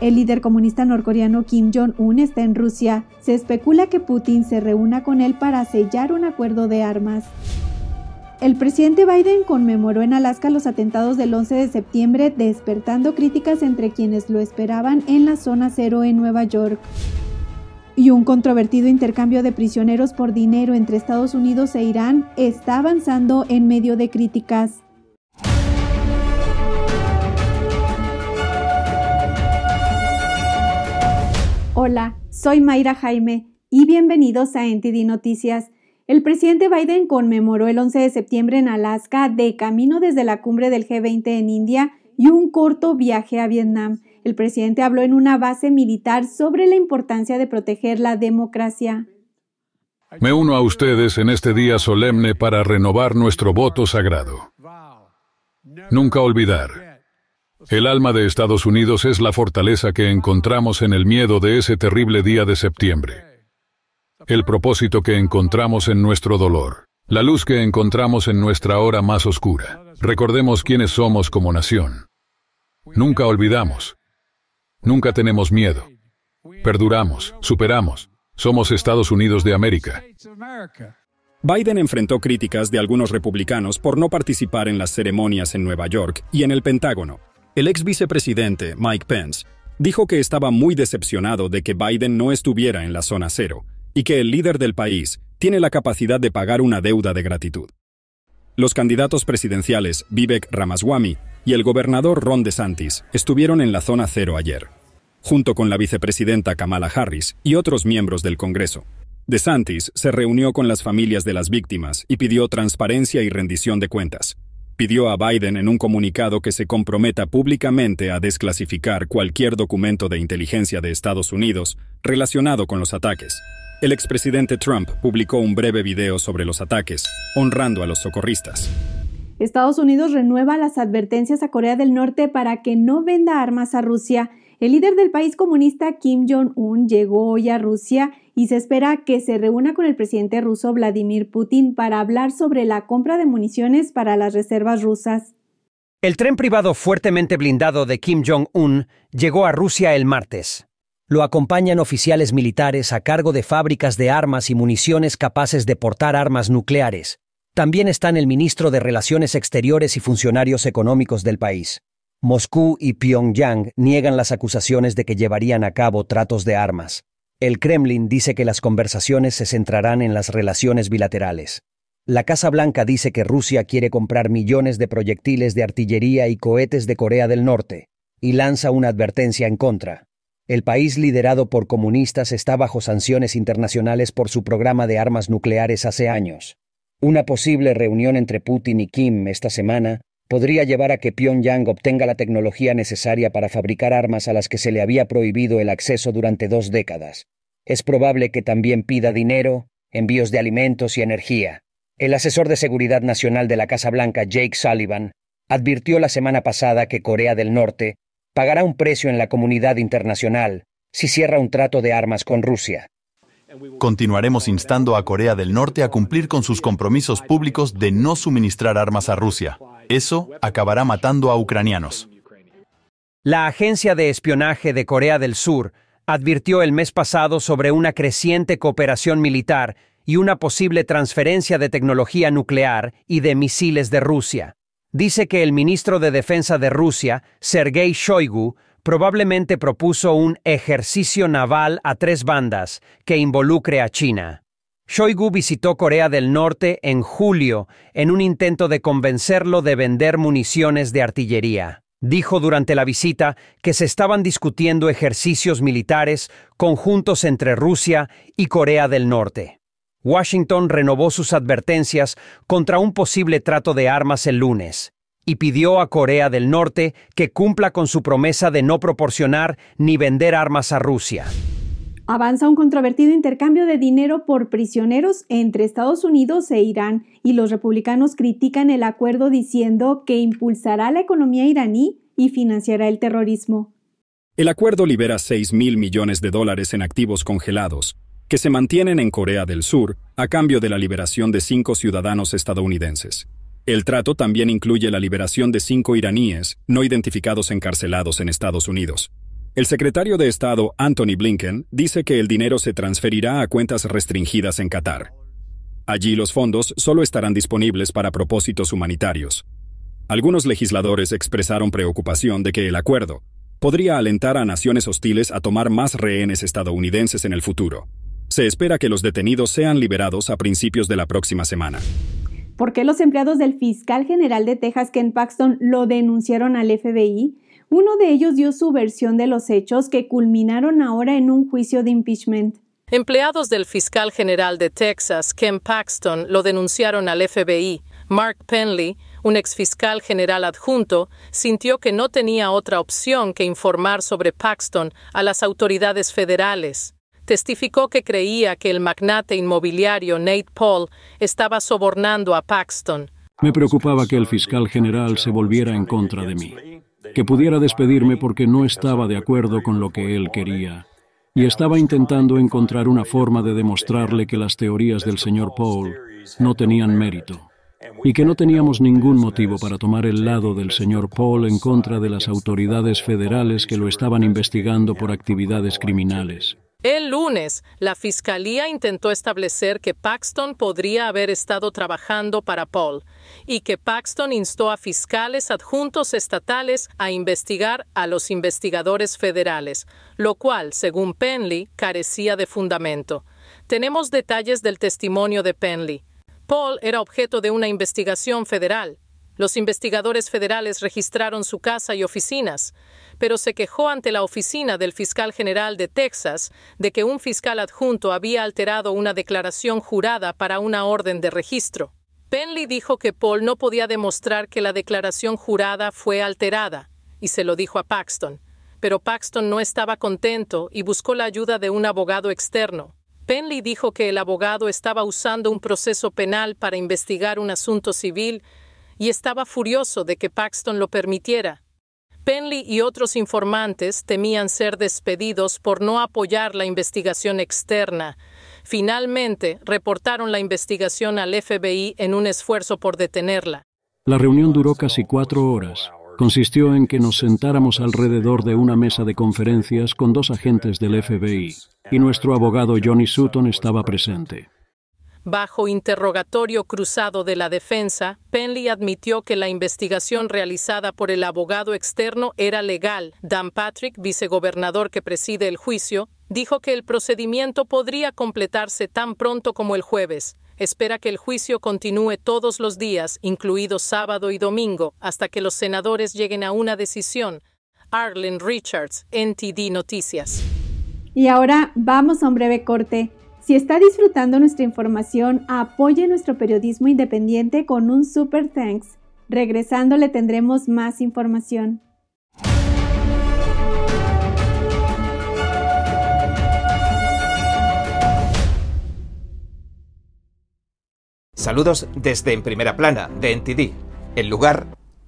El líder comunista norcoreano Kim Jong-un está en Rusia. Se especula que Putin se reúna con él para sellar un acuerdo de armas. El presidente Biden conmemoró en Alaska los atentados del 11 de septiembre, despertando críticas entre quienes lo esperaban en la zona cero en Nueva York. Y un controvertido intercambio de prisioneros por dinero entre Estados Unidos e Irán está avanzando en medio de críticas. Hola, soy Mayra Jaime y bienvenidos a NTD Noticias. El presidente Biden conmemoró el 11 de septiembre en Alaska de camino desde la cumbre del G20 en India y un corto viaje a Vietnam. El presidente habló en una base militar sobre la importancia de proteger la democracia. Me uno a ustedes en este día solemne para renovar nuestro voto sagrado. Nunca olvidar el alma de Estados Unidos es la fortaleza que encontramos en el miedo de ese terrible día de septiembre. El propósito que encontramos en nuestro dolor. La luz que encontramos en nuestra hora más oscura. Recordemos quiénes somos como nación. Nunca olvidamos. Nunca tenemos miedo. Perduramos, superamos. Somos Estados Unidos de América. Biden enfrentó críticas de algunos republicanos por no participar en las ceremonias en Nueva York y en el Pentágono, el ex vicepresidente, Mike Pence, dijo que estaba muy decepcionado de que Biden no estuviera en la zona cero y que el líder del país tiene la capacidad de pagar una deuda de gratitud. Los candidatos presidenciales Vivek Ramaswamy y el gobernador Ron DeSantis estuvieron en la zona cero ayer, junto con la vicepresidenta Kamala Harris y otros miembros del Congreso. DeSantis se reunió con las familias de las víctimas y pidió transparencia y rendición de cuentas pidió a Biden en un comunicado que se comprometa públicamente a desclasificar cualquier documento de inteligencia de Estados Unidos relacionado con los ataques. El expresidente Trump publicó un breve video sobre los ataques, honrando a los socorristas. Estados Unidos renueva las advertencias a Corea del Norte para que no venda armas a Rusia. El líder del país comunista Kim Jong-un llegó hoy a Rusia y se espera que se reúna con el presidente ruso Vladimir Putin para hablar sobre la compra de municiones para las reservas rusas. El tren privado fuertemente blindado de Kim Jong-un llegó a Rusia el martes. Lo acompañan oficiales militares a cargo de fábricas de armas y municiones capaces de portar armas nucleares. También están el ministro de Relaciones Exteriores y funcionarios económicos del país. Moscú y Pyongyang niegan las acusaciones de que llevarían a cabo tratos de armas. El Kremlin dice que las conversaciones se centrarán en las relaciones bilaterales. La Casa Blanca dice que Rusia quiere comprar millones de proyectiles de artillería y cohetes de Corea del Norte, y lanza una advertencia en contra. El país liderado por comunistas está bajo sanciones internacionales por su programa de armas nucleares hace años. Una posible reunión entre Putin y Kim esta semana podría llevar a que Pyongyang obtenga la tecnología necesaria para fabricar armas a las que se le había prohibido el acceso durante dos décadas. Es probable que también pida dinero, envíos de alimentos y energía. El asesor de Seguridad Nacional de la Casa Blanca, Jake Sullivan, advirtió la semana pasada que Corea del Norte pagará un precio en la comunidad internacional si cierra un trato de armas con Rusia. Continuaremos instando a Corea del Norte a cumplir con sus compromisos públicos de no suministrar armas a Rusia. Eso acabará matando a ucranianos. La agencia de espionaje de Corea del Sur advirtió el mes pasado sobre una creciente cooperación militar y una posible transferencia de tecnología nuclear y de misiles de Rusia. Dice que el ministro de Defensa de Rusia, Sergei Shoigu, probablemente propuso un ejercicio naval a tres bandas que involucre a China. Shoigu visitó Corea del Norte en julio en un intento de convencerlo de vender municiones de artillería. Dijo durante la visita que se estaban discutiendo ejercicios militares conjuntos entre Rusia y Corea del Norte. Washington renovó sus advertencias contra un posible trato de armas el lunes y pidió a Corea del Norte que cumpla con su promesa de no proporcionar ni vender armas a Rusia. Avanza un controvertido intercambio de dinero por prisioneros entre Estados Unidos e Irán y los republicanos critican el acuerdo diciendo que impulsará la economía iraní y financiará el terrorismo. El acuerdo libera 6 mil millones de dólares en activos congelados, que se mantienen en Corea del Sur a cambio de la liberación de cinco ciudadanos estadounidenses. El trato también incluye la liberación de cinco iraníes no identificados encarcelados en Estados Unidos. El secretario de Estado Anthony Blinken dice que el dinero se transferirá a cuentas restringidas en Qatar. Allí los fondos solo estarán disponibles para propósitos humanitarios. Algunos legisladores expresaron preocupación de que el acuerdo podría alentar a naciones hostiles a tomar más rehenes estadounidenses en el futuro. Se espera que los detenidos sean liberados a principios de la próxima semana. ¿Por qué los empleados del fiscal general de Texas, Ken Paxton, lo denunciaron al FBI? Uno de ellos dio su versión de los hechos que culminaron ahora en un juicio de impeachment. Empleados del fiscal general de Texas, Ken Paxton, lo denunciaron al FBI. Mark Penley, un exfiscal general adjunto, sintió que no tenía otra opción que informar sobre Paxton a las autoridades federales. Testificó que creía que el magnate inmobiliario Nate Paul estaba sobornando a Paxton. Me preocupaba que el fiscal general se volviera en contra de mí que pudiera despedirme porque no estaba de acuerdo con lo que él quería. Y estaba intentando encontrar una forma de demostrarle que las teorías del señor Paul no tenían mérito y que no teníamos ningún motivo para tomar el lado del señor Paul en contra de las autoridades federales que lo estaban investigando por actividades criminales. El lunes, la fiscalía intentó establecer que Paxton podría haber estado trabajando para Paul y que Paxton instó a fiscales adjuntos estatales a investigar a los investigadores federales, lo cual, según Penley, carecía de fundamento. Tenemos detalles del testimonio de Penley. Paul era objeto de una investigación federal los investigadores federales registraron su casa y oficinas, pero se quejó ante la oficina del fiscal general de Texas de que un fiscal adjunto había alterado una declaración jurada para una orden de registro. Penley dijo que Paul no podía demostrar que la declaración jurada fue alterada, y se lo dijo a Paxton. Pero Paxton no estaba contento y buscó la ayuda de un abogado externo. Penley dijo que el abogado estaba usando un proceso penal para investigar un asunto civil y estaba furioso de que Paxton lo permitiera. Penley y otros informantes temían ser despedidos por no apoyar la investigación externa. Finalmente, reportaron la investigación al FBI en un esfuerzo por detenerla. La reunión duró casi cuatro horas. Consistió en que nos sentáramos alrededor de una mesa de conferencias con dos agentes del FBI, y nuestro abogado Johnny Sutton estaba presente. Bajo interrogatorio cruzado de la defensa, Penley admitió que la investigación realizada por el abogado externo era legal. Dan Patrick, vicegobernador que preside el juicio, dijo que el procedimiento podría completarse tan pronto como el jueves. Espera que el juicio continúe todos los días, incluidos sábado y domingo, hasta que los senadores lleguen a una decisión. Arlen Richards, NTD Noticias. Y ahora vamos a un breve corte si está disfrutando nuestra información, apoye nuestro periodismo independiente con un super thanks. Regresando le tendremos más información. Saludos desde En Primera Plana, de NTD, el lugar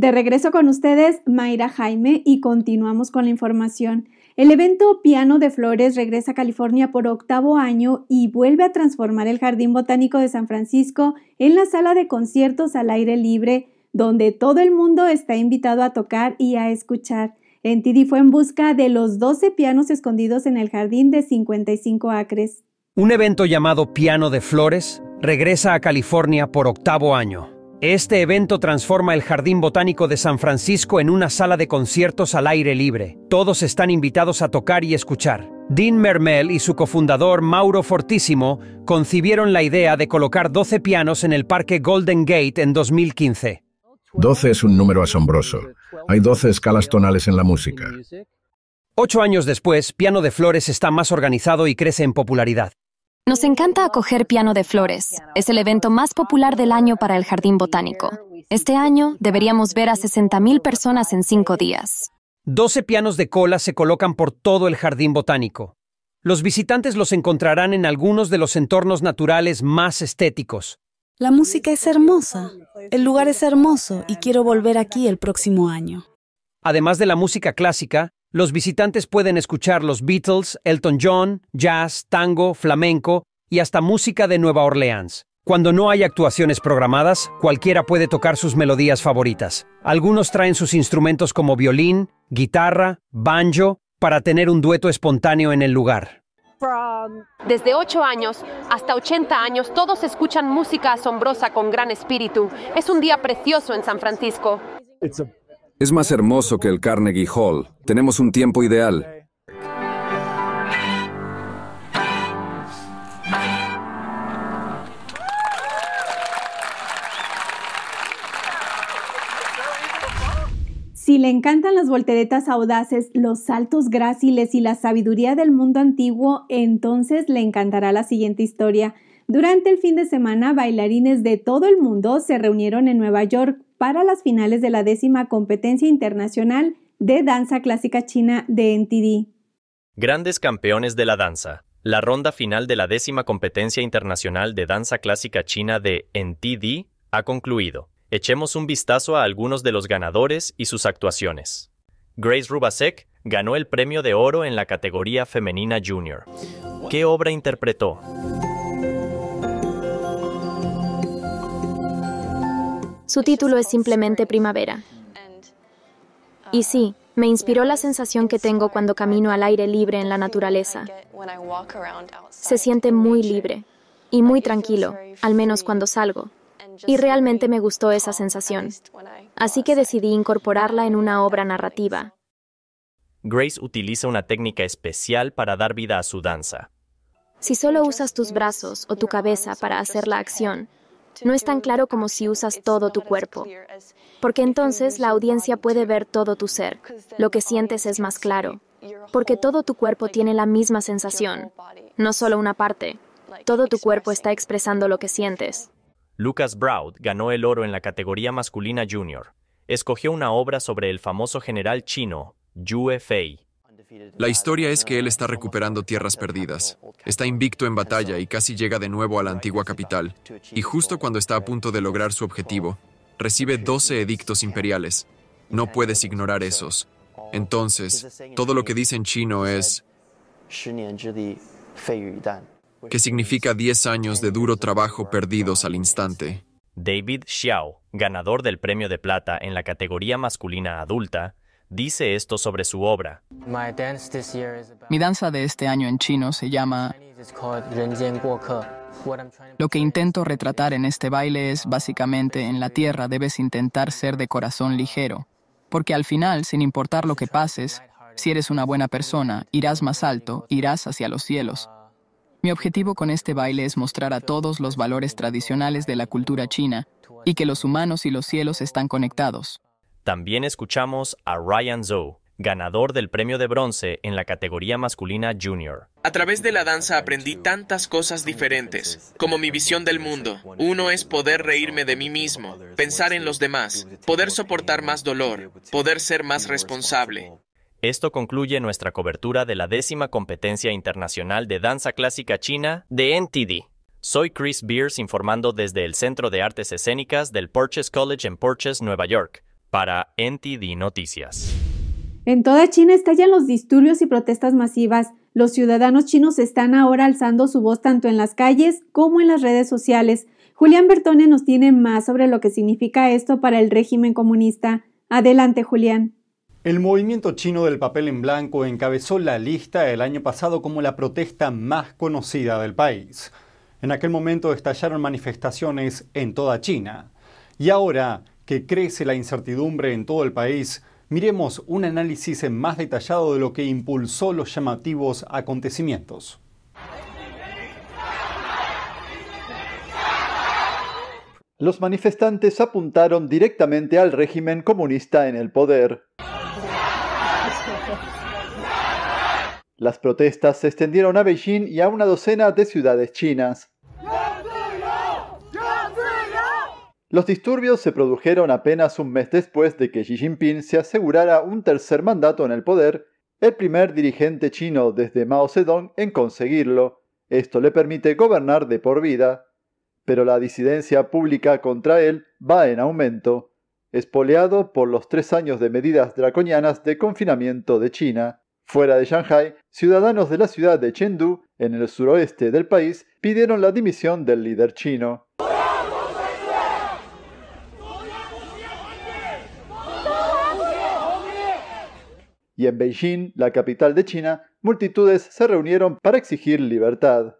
De regreso con ustedes, Mayra Jaime, y continuamos con la información. El evento Piano de Flores regresa a California por octavo año y vuelve a transformar el Jardín Botánico de San Francisco en la sala de conciertos al aire libre, donde todo el mundo está invitado a tocar y a escuchar. NTD fue en busca de los 12 pianos escondidos en el jardín de 55 acres. Un evento llamado Piano de Flores regresa a California por octavo año este evento transforma el Jardín Botánico de San Francisco en una sala de conciertos al aire libre. Todos están invitados a tocar y escuchar. Dean Mermel y su cofundador Mauro Fortísimo concibieron la idea de colocar 12 pianos en el Parque Golden Gate en 2015. 12 es un número asombroso. Hay 12 escalas tonales en la música. Ocho años después, Piano de Flores está más organizado y crece en popularidad. Nos encanta acoger Piano de Flores. Es el evento más popular del año para el Jardín Botánico. Este año deberíamos ver a 60.000 personas en cinco días. 12 pianos de cola se colocan por todo el Jardín Botánico. Los visitantes los encontrarán en algunos de los entornos naturales más estéticos. La música es hermosa, el lugar es hermoso y quiero volver aquí el próximo año. Además de la música clásica, los visitantes pueden escuchar los Beatles, Elton John, jazz, tango, flamenco y hasta música de Nueva Orleans. Cuando no hay actuaciones programadas, cualquiera puede tocar sus melodías favoritas. Algunos traen sus instrumentos como violín, guitarra, banjo, para tener un dueto espontáneo en el lugar. Desde 8 años hasta 80 años, todos escuchan música asombrosa con gran espíritu. Es un día precioso en San Francisco. Es más hermoso que el Carnegie Hall. Tenemos un tiempo ideal. Si le encantan las volteretas audaces, los saltos gráciles y la sabiduría del mundo antiguo, entonces le encantará la siguiente historia. Durante el fin de semana, bailarines de todo el mundo se reunieron en Nueva York para las finales de la décima competencia internacional de danza clásica china de NTD. Grandes campeones de la danza. La ronda final de la décima competencia internacional de danza clásica china de NTD ha concluido. Echemos un vistazo a algunos de los ganadores y sus actuaciones. Grace Rubasek ganó el premio de oro en la categoría femenina junior. ¿Qué obra interpretó? Su título es simplemente Primavera. Y sí, me inspiró la sensación que tengo cuando camino al aire libre en la naturaleza. Se siente muy libre y muy tranquilo, al menos cuando salgo. Y realmente me gustó esa sensación. Así que decidí incorporarla en una obra narrativa. Grace utiliza una técnica especial para dar vida a su danza. Si solo usas tus brazos o tu cabeza para hacer la acción, no es tan claro como si usas todo tu cuerpo, porque entonces la audiencia puede ver todo tu ser. Lo que sientes es más claro, porque todo tu cuerpo tiene la misma sensación, no solo una parte. Todo tu cuerpo está expresando lo que sientes. Lucas Broud ganó el oro en la categoría masculina junior. Escogió una obra sobre el famoso general chino, Yue Fei. La historia es que él está recuperando tierras perdidas. Está invicto en batalla y casi llega de nuevo a la antigua capital. Y justo cuando está a punto de lograr su objetivo, recibe 12 edictos imperiales. No puedes ignorar esos. Entonces, todo lo que dice en chino es que significa 10 años de duro trabajo perdidos al instante. David Xiao, ganador del premio de plata en la categoría masculina adulta, dice esto sobre su obra. Mi danza de este año en chino se llama... Lo que intento retratar en este baile es básicamente en la tierra debes intentar ser de corazón ligero, porque al final, sin importar lo que pases, si eres una buena persona, irás más alto, irás hacia los cielos. Mi objetivo con este baile es mostrar a todos los valores tradicionales de la cultura china y que los humanos y los cielos están conectados. También escuchamos a Ryan Zhou, ganador del premio de bronce en la categoría masculina junior. A través de la danza aprendí tantas cosas diferentes, como mi visión del mundo. Uno es poder reírme de mí mismo, pensar en los demás, poder soportar más dolor, poder ser más responsable. Esto concluye nuestra cobertura de la décima competencia internacional de danza clásica china de NTD. Soy Chris Beers informando desde el Centro de Artes Escénicas del Porches College en Porches, Nueva York para NTD Noticias. En toda China estallan los disturbios y protestas masivas. Los ciudadanos chinos están ahora alzando su voz tanto en las calles como en las redes sociales. Julián Bertone nos tiene más sobre lo que significa esto para el régimen comunista. Adelante, Julián. El movimiento chino del papel en blanco encabezó la lista el año pasado como la protesta más conocida del país. En aquel momento estallaron manifestaciones en toda China. Y ahora que crece la incertidumbre en todo el país, miremos un análisis más detallado de lo que impulsó los llamativos acontecimientos. Los manifestantes apuntaron directamente al régimen comunista en el poder. Las protestas se extendieron a Beijing y a una docena de ciudades chinas. Los disturbios se produjeron apenas un mes después de que Xi Jinping se asegurara un tercer mandato en el poder, el primer dirigente chino desde Mao Zedong en conseguirlo. Esto le permite gobernar de por vida, pero la disidencia pública contra él va en aumento, espoleado por los tres años de medidas draconianas de confinamiento de China. Fuera de Shanghai, ciudadanos de la ciudad de Chengdu, en el suroeste del país, pidieron la dimisión del líder chino. y en Beijing, la capital de China, multitudes se reunieron para exigir libertad.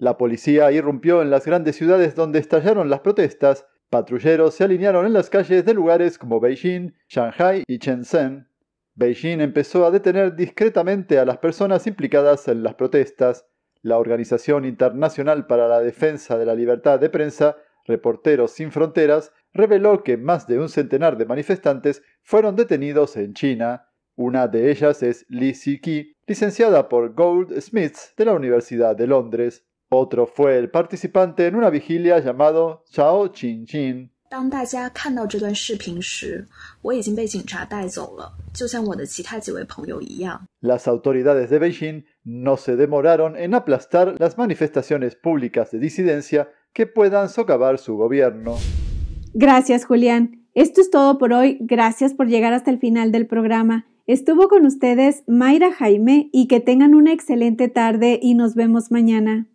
La policía irrumpió en las grandes ciudades donde estallaron las protestas. Patrulleros se alinearon en las calles de lugares como Beijing, Shanghai y Shenzhen. Beijing empezó a detener discretamente a las personas implicadas en las protestas. La Organización Internacional para la Defensa de la Libertad de Prensa Reporteros Sin Fronteras reveló que más de un centenar de manifestantes fueron detenidos en China. Una de ellas es Li Xiqi, licenciada por Goldsmiths de la Universidad de Londres. Otro fue el participante en una vigilia llamado Chao Chin Chin. Las autoridades de Beijing no se demoraron en aplastar las manifestaciones públicas de disidencia que puedan socavar su gobierno. Gracias, Julián. Esto es todo por hoy. Gracias por llegar hasta el final del programa. Estuvo con ustedes Mayra Jaime y que tengan una excelente tarde y nos vemos mañana.